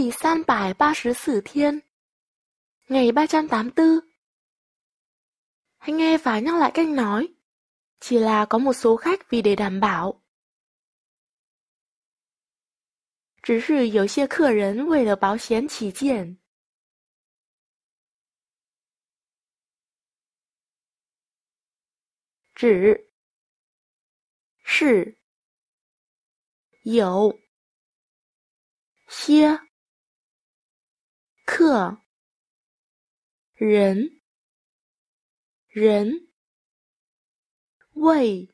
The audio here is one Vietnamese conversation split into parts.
第三百八十四天 Ngày 384 Hãy nghe và nhắc lại cách nói Chỉ là có một số khách vì để đảm bảo 只是有些客人为了保险起见只是有些客人，人为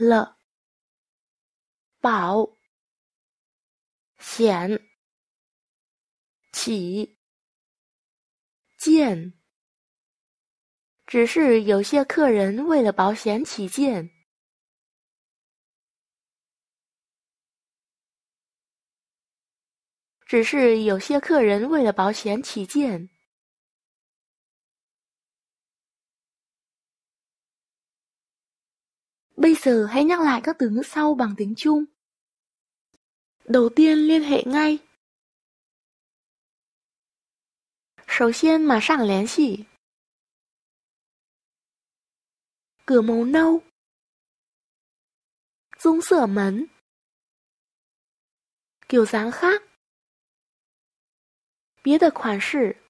了保险起见，只是有些客人为了保险起见。只是有些客人为了保险起见 Bây giờ hãy nhắc lại các từ ngữ sau bằng tiếng Trung. Đầu tiên liên hệ ngay. Đầu Cửa màu nâu. Dung sửa mấn. Kiểu dáng khác. 别的款式，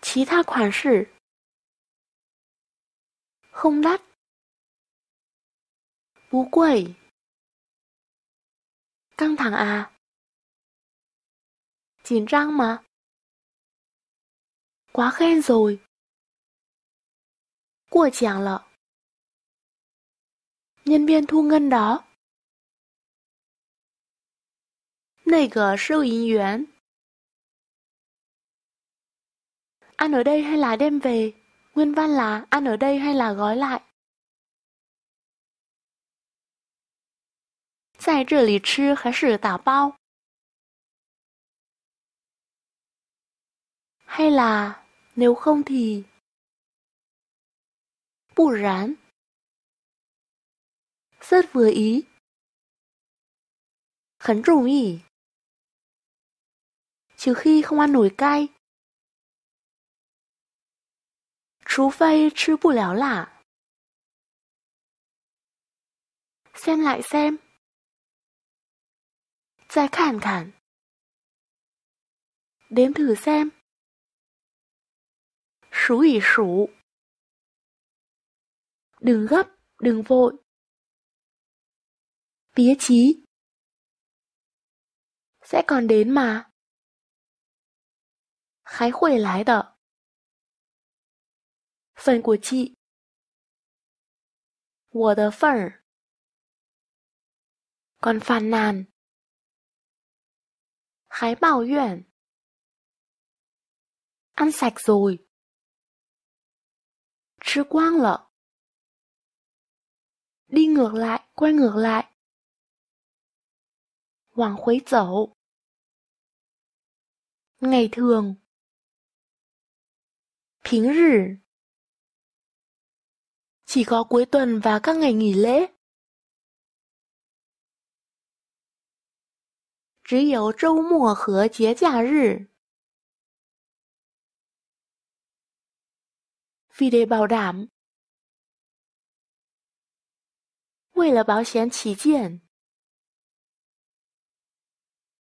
其他款式，không đắt，不贵。căng thẳng à，紧张吗？quá khen rồi，过奖了。nhân viên thu ngân đó，那个收银员。ăn ở đây hay là đem về? Nguyên văn là ăn ở đây hay là gói lại? hay là nếu không thì bù rán rất vừa ý khấn rùng ý trừ khi không ăn nổi cay 除非吃不了辣。Xem lại xem. 再看看. Đếm thử xem. 数一数. Đừng gấp, đừng vội. Tía chí. Sẽ còn đến mà. Khái khuẩy lái đợ. 范过期。我的份儿。còn phàn nàn. Khái bảo yuan. Ăn sạch rồi. Chứ quang lợ. Đi ngược lại, quay ngược lại. Hoàng khuấy dẫu. Ngày thường. Pính rỉ chỉ có cuối tuần và các ngày nghỉ lễ. Chỉ Vì để bảo đảm. 为了保险起见。